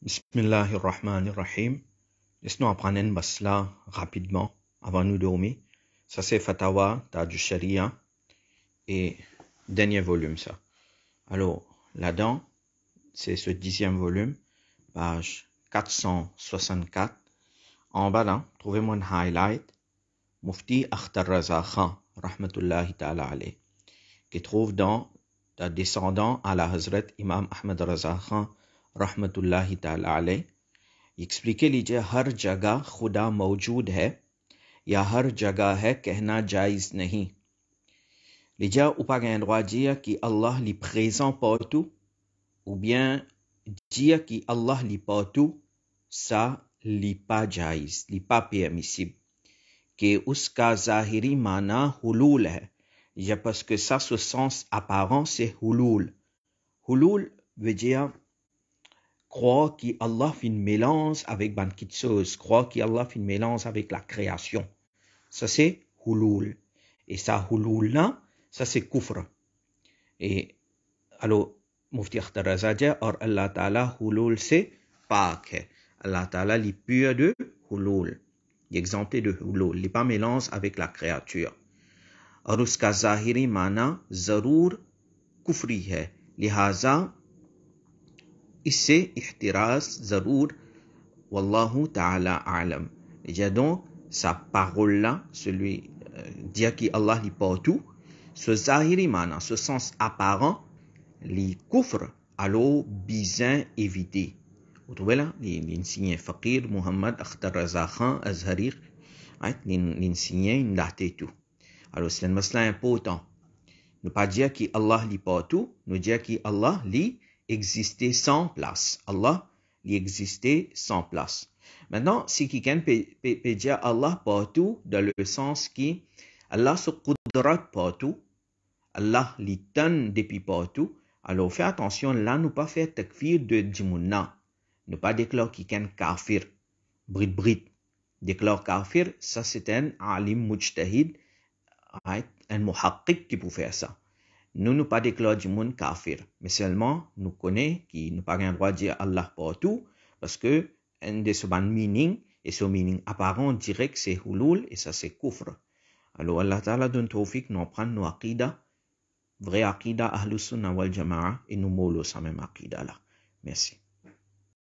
Bismillahirrahmanirrahim. Laisse-nous apprendre une masla rapidement avant de nous dormir. Ça, c'est Fatawa Taj Sharia et dernier volume, ça. Alors, là-dedans, c'est ce dixième volume, page 464. En bas, là, trouvez-moi un highlight. Mufti Akhtar Raza Khan, rahmatullahi ta'ala alayh, qui trouve dans, dans Descendant à la Hazrat Imam Ahmed Raza Khan, रहमतुल्लाह ताला एक्सप्लिक लीजिए हर जगह खुदा मौजूद है या हर जगह है कहना जायज नहीं लीजिए उपागैनवा जिया कि अल्लाह लि खेजा पौतु उबियाँ जिया कि अल्लाह लि पौतु सा लिपा जायज लिपा पे मिसिब के उसका जाहिरी माना हुलूल है या पस के सा सेंस अपारों से हुलूल हुलूल Vijaya croit qu'Allah fait une mélange avec Bankitsos, croit qu'Allah fait une mélange avec la création. Ça c'est hulul. Et ça, hulul là, ça c'est kufr. Et alors, Mufti Akhtarazadja, or Allah Ta'ala, hulul c'est Pâques. Allah Ta'ala est pur de hulul, exempté de hulul, il n'est pas mélange avec la créature. Aruska zahiri mana zarur c'est ihtiras zarour, Wallahu ta'ala alam. Et donc sa parole-là, celui euh, dire qui Allah lui porte tout, ce zahiri mana, ce sens apparent, les coffres alors bizin évité. Vous trouvez là, l'insigné Fakir Muhammad Akhtar Razakhan Azharir, hein, l'insigné Ndate tout. Alors c'est un masla important. Ne pas dire qui Allah lui porte tout, nous dire qui Allah lui exister sans place. Allah, il existait sans place. Maintenant, si quelqu'un peut, dire Allah partout, dans le sens qui Allah se coudra partout, Allah lui depuis partout, alors faites attention là, ne pas faire takfir de djimouna. Ne pas déclarer quelqu'un kafir. Brit brit. Déclare kafir, ça c'est un alim mujtahid, un muhaqqiq qui peut faire ça. Nous nous pas déclarons du monde kafir, mais seulement nous connaissons qui nous pas rien droit de dire Allah pour tout, parce que un de meaning, et ce meaning apparent direct c'est houloul et ça c'est kufr. Alors Allah Ta'ala donne tawfiq, nous prenons nos akida, vrai akida ahlus sunnah wal et nous moulons sa même akida là. Merci.